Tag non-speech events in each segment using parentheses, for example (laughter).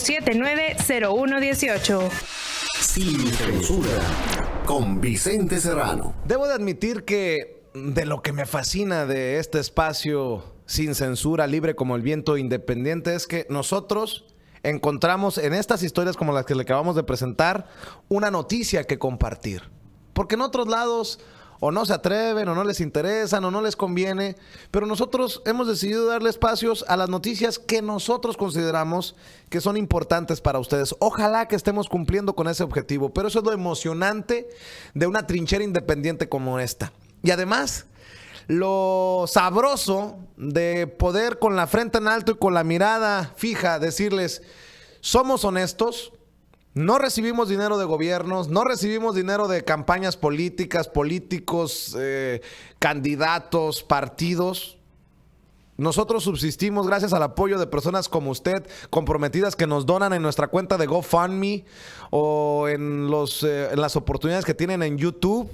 790118 Sin censura, con Vicente Serrano. Debo de admitir que de lo que me fascina de este espacio sin censura, libre como el viento, independiente, es que nosotros encontramos en estas historias como las que le acabamos de presentar una noticia que compartir. Porque en otros lados o no se atreven, o no les interesan, o no les conviene, pero nosotros hemos decidido darle espacios a las noticias que nosotros consideramos que son importantes para ustedes. Ojalá que estemos cumpliendo con ese objetivo, pero eso es lo emocionante de una trinchera independiente como esta. Y además, lo sabroso de poder con la frente en alto y con la mirada fija decirles, somos honestos, no recibimos dinero de gobiernos, no recibimos dinero de campañas políticas, políticos, eh, candidatos, partidos. Nosotros subsistimos gracias al apoyo de personas como usted, comprometidas que nos donan en nuestra cuenta de GoFundMe o en, los, eh, en las oportunidades que tienen en YouTube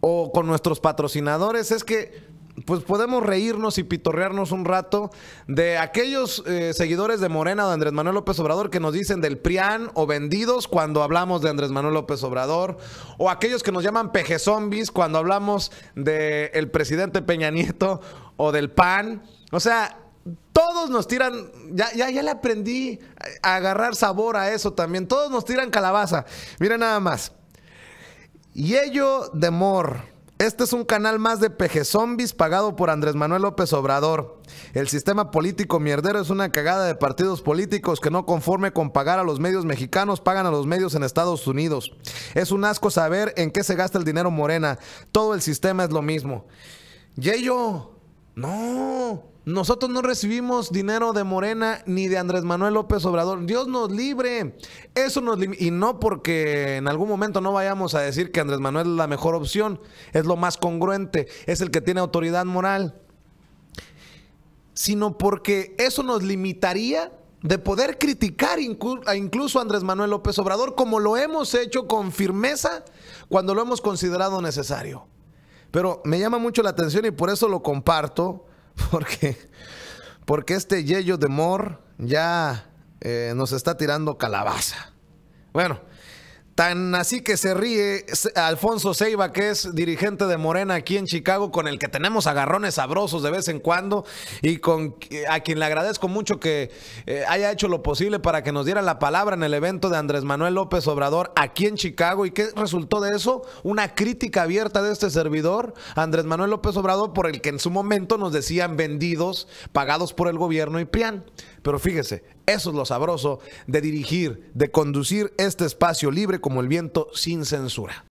o con nuestros patrocinadores. Es que pues podemos reírnos y pitorrearnos un rato de aquellos eh, seguidores de Morena o de Andrés Manuel López Obrador que nos dicen del PRIAN o vendidos cuando hablamos de Andrés Manuel López Obrador, o aquellos que nos llaman peje pejezombis cuando hablamos del presidente Peña Nieto o del PAN. O sea, todos nos tiran, ya, ya, le aprendí a agarrar sabor a eso también, todos nos tiran calabaza. Miren nada más. Y ello de Mor este es un canal más de peje zombies pagado por Andrés Manuel López Obrador. El sistema político mierdero es una cagada de partidos políticos que no conforme con pagar a los medios mexicanos, pagan a los medios en Estados Unidos. Es un asco saber en qué se gasta el dinero morena. Todo el sistema es lo mismo. Yeyo, no, nosotros no recibimos dinero de Morena ni de Andrés Manuel López Obrador. Dios nos libre. Eso nos y no porque en algún momento no vayamos a decir que Andrés Manuel es la mejor opción, es lo más congruente, es el que tiene autoridad moral, sino porque eso nos limitaría de poder criticar incluso a Andrés Manuel López Obrador como lo hemos hecho con firmeza cuando lo hemos considerado necesario. Pero me llama mucho la atención y por eso lo comparto, (laughs) porque, porque este Yello de Mor ya eh, nos está tirando calabaza. Bueno, Tan así que se ríe Alfonso Ceiba, que es dirigente de Morena aquí en Chicago, con el que tenemos agarrones sabrosos de vez en cuando y con a quien le agradezco mucho que eh, haya hecho lo posible para que nos diera la palabra en el evento de Andrés Manuel López Obrador aquí en Chicago. ¿Y qué resultó de eso? Una crítica abierta de este servidor, Andrés Manuel López Obrador, por el que en su momento nos decían vendidos, pagados por el gobierno y pian. Pero fíjese, eso es lo sabroso de dirigir, de conducir este espacio libre como el viento sin censura.